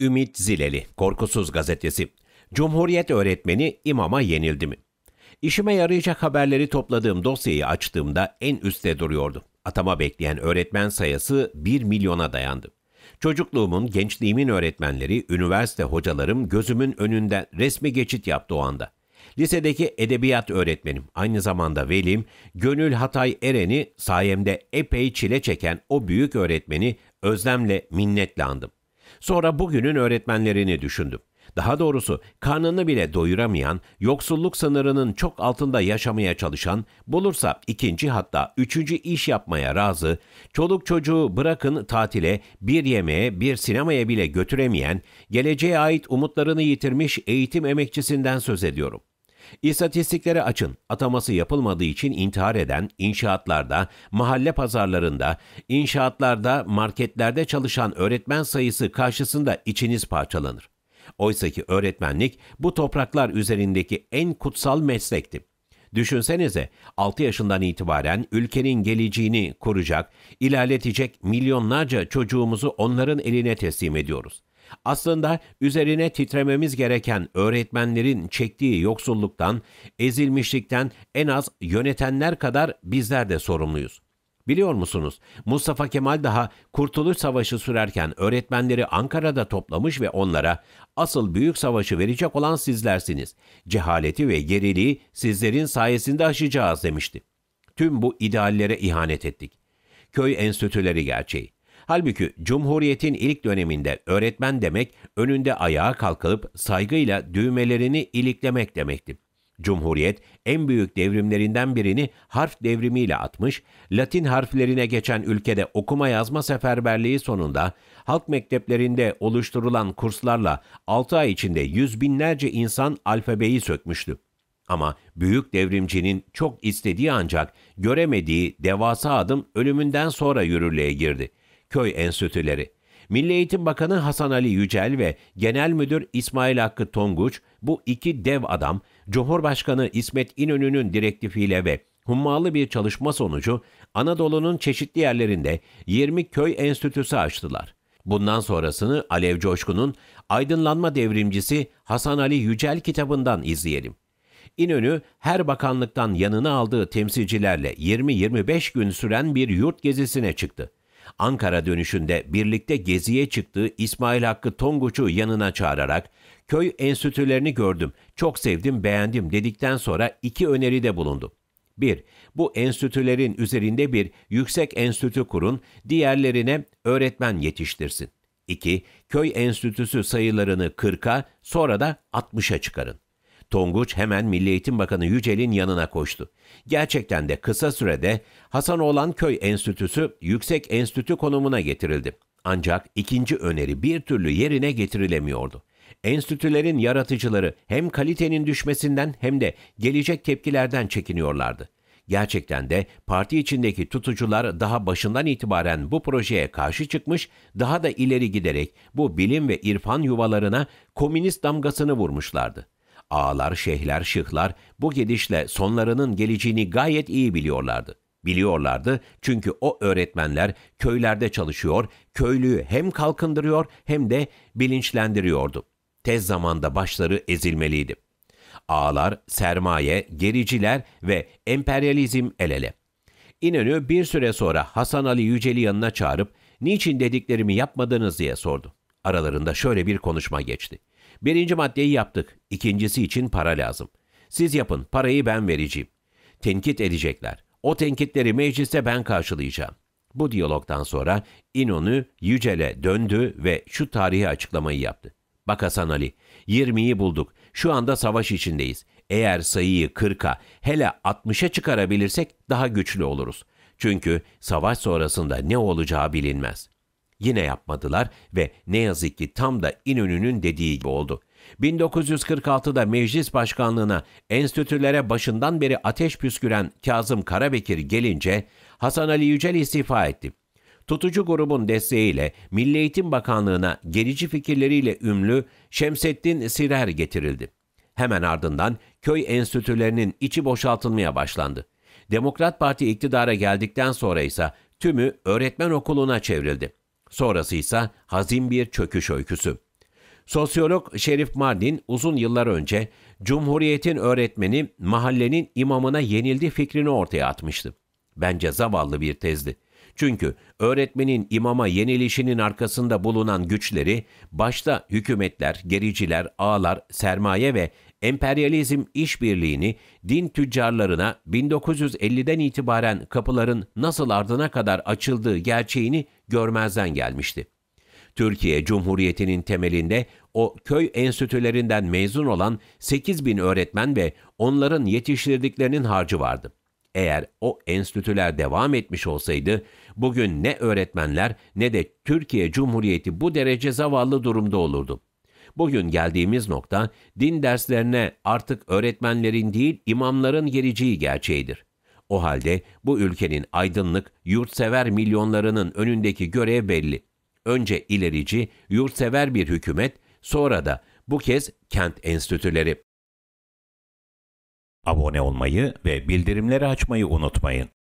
Ümit Zileli, Korkusuz Gazetesi. Cumhuriyet öğretmeni imama yenildi mi? İşime yarayacak haberleri topladığım dosyayı açtığımda en üstte duruyordu. Atama bekleyen öğretmen sayısı 1 milyona dayandı. Çocukluğumun, gençliğimin öğretmenleri, üniversite hocalarım gözümün önünden resmi geçit yaptı o anda. Lisedeki edebiyat öğretmenim, aynı zamanda velim, Gönül Hatay Eren'i sayemde epey çile çeken o büyük öğretmeni özlemle minnetle andım. Sonra bugünün öğretmenlerini düşündüm. Daha doğrusu karnını bile doyuramayan, yoksulluk sınırının çok altında yaşamaya çalışan, bulursa ikinci hatta üçüncü iş yapmaya razı, çoluk çocuğu bırakın tatile, bir yemeğe, bir sinemaya bile götüremeyen, geleceğe ait umutlarını yitirmiş eğitim emekçisinden söz ediyorum. İstatistiklere açın. Ataması yapılmadığı için intihar eden inşaatlarda, mahalle pazarlarında, inşaatlarda, marketlerde çalışan öğretmen sayısı karşısında içiniz parçalanır. Oysaki öğretmenlik bu topraklar üzerindeki en kutsal meslekti. Düşünsenize 6 yaşından itibaren ülkenin geleceğini kuracak, ilerletecek milyonlarca çocuğumuzu onların eline teslim ediyoruz. Aslında üzerine titrememiz gereken öğretmenlerin çektiği yoksulluktan, ezilmişlikten en az yönetenler kadar bizler de sorumluyuz. Biliyor musunuz? Mustafa Kemal daha Kurtuluş Savaşı sürerken öğretmenleri Ankara'da toplamış ve onlara asıl büyük savaşı verecek olan sizlersiniz. Cehaleti ve geriliği sizlerin sayesinde aşacağız demişti. Tüm bu ideallere ihanet ettik. Köy enstitüleri gerçeği. Halbuki Cumhuriyet'in ilk döneminde öğretmen demek önünde ayağa kalkılıp saygıyla düğmelerini iliklemek demekti. Cumhuriyet en büyük devrimlerinden birini harf devrimiyle atmış, Latin harflerine geçen ülkede okuma yazma seferberliği sonunda halk mekteplerinde oluşturulan kurslarla 6 ay içinde yüz binlerce insan alfabeyi sökmüştü. Ama büyük devrimcinin çok istediği ancak göremediği devasa adım ölümünden sonra yürürlüğe girdi.'' köy enstitüleri. Milli Eğitim Bakanı Hasan Ali Yücel ve Genel Müdür İsmail Hakkı Tonguç bu iki dev adam Cumhurbaşkanı İsmet İnönü'nün direktifiyle ve hummalı bir çalışma sonucu Anadolu'nun çeşitli yerlerinde 20 köy enstitüsü açtılar. Bundan sonrasını Alev Coşkun'un Aydınlanma Devrimcisi Hasan Ali Yücel kitabından izleyelim. İnönü her bakanlıktan yanına aldığı temsilcilerle 20-25 gün süren bir yurt gezisine çıktı. Ankara dönüşünde birlikte geziye çıktığı İsmail Hakkı Tonguç'u yanına çağırarak köy enstitülerini gördüm, çok sevdim, beğendim dedikten sonra iki öneride bulundu. 1. Bu enstitülerin üzerinde bir yüksek enstitü kurun, diğerlerine öğretmen yetiştirsin. 2. Köy enstitüsü sayılarını 40'a, sonra da 60'a çıkarın. Tonguç hemen Milli Eğitim Bakanı Yücel'in yanına koştu. Gerçekten de kısa sürede Hasanoğlan Köy Enstitüsü yüksek enstitü konumuna getirildi. Ancak ikinci öneri bir türlü yerine getirilemiyordu. Enstitülerin yaratıcıları hem kalitenin düşmesinden hem de gelecek tepkilerden çekiniyorlardı. Gerçekten de parti içindeki tutucular daha başından itibaren bu projeye karşı çıkmış, daha da ileri giderek bu bilim ve irfan yuvalarına komünist damgasını vurmuşlardı. Ağalar, şeyhler, şıhlar bu gidişle sonlarının geleceğini gayet iyi biliyorlardı. Biliyorlardı çünkü o öğretmenler köylerde çalışıyor, köylüyü hem kalkındırıyor hem de bilinçlendiriyordu. Tez zamanda başları ezilmeliydi. Ağalar, sermaye, gericiler ve emperyalizm el ele. İnönü bir süre sonra Hasan Ali Yücel'i yanına çağırıp niçin dediklerimi yapmadınız diye sordu. Aralarında şöyle bir konuşma geçti. Birinci maddeyi yaptık. İkincisi için para lazım. Siz yapın, parayı ben vereceğim. Tenkit edecekler. O tenkitleri mecliste ben karşılayacağım. Bu diyalogdan sonra İnönü Yücel'e döndü ve şu tarihi açıklamayı yaptı. Bak Hasan Ali, 20'yi bulduk. Şu anda savaş içindeyiz. Eğer sayıyı 40'a, hele 60'a çıkarabilirsek daha güçlü oluruz. Çünkü savaş sonrasında ne olacağı bilinmez. Yine yapmadılar ve ne yazık ki tam da İnönü'nün dediği gibi oldu. 1946'da meclis başkanlığına enstitülere başından beri ateş püsküren Kazım Karabekir gelince Hasan Ali Yücel istifa etti. Tutucu grubun desteğiyle Milli Eğitim Bakanlığı'na gerici fikirleriyle ümlü Şemsettin Sirer getirildi. Hemen ardından köy enstitülerinin içi boşaltılmaya başlandı. Demokrat Parti iktidara geldikten sonra ise tümü öğretmen okuluna çevrildi. Sonrası ise hazin bir çöküş öyküsü. Sosyolog Şerif Mardin uzun yıllar önce Cumhuriyet'in öğretmeni mahallenin imamına yenildi fikrini ortaya atmıştı. Bence zavallı bir tezdi. Çünkü öğretmenin imama yenilişinin arkasında bulunan güçleri başta hükümetler, gericiler, ağlar, sermaye ve emperyalizm işbirliğini din tüccarlarına 1950'den itibaren kapıların nasıl ardına kadar açıldığı gerçeğini görmezden gelmişti. Türkiye Cumhuriyeti'nin temelinde o köy enstitülerinden mezun olan 8 bin öğretmen ve onların yetiştirdiklerinin harcı vardı. Eğer o enstitüler devam etmiş olsaydı, bugün ne öğretmenler ne de Türkiye Cumhuriyeti bu derece zavallı durumda olurdu. Bugün geldiğimiz nokta din derslerine artık öğretmenlerin değil imamların geleceği gerçeğidir. O halde bu ülkenin aydınlık, yurtsever milyonlarının önündeki görev belli. Önce ilerici, yurtsever bir hükümet, sonra da bu kez kent enstitüleri. Abone olmayı ve bildirimleri açmayı unutmayın.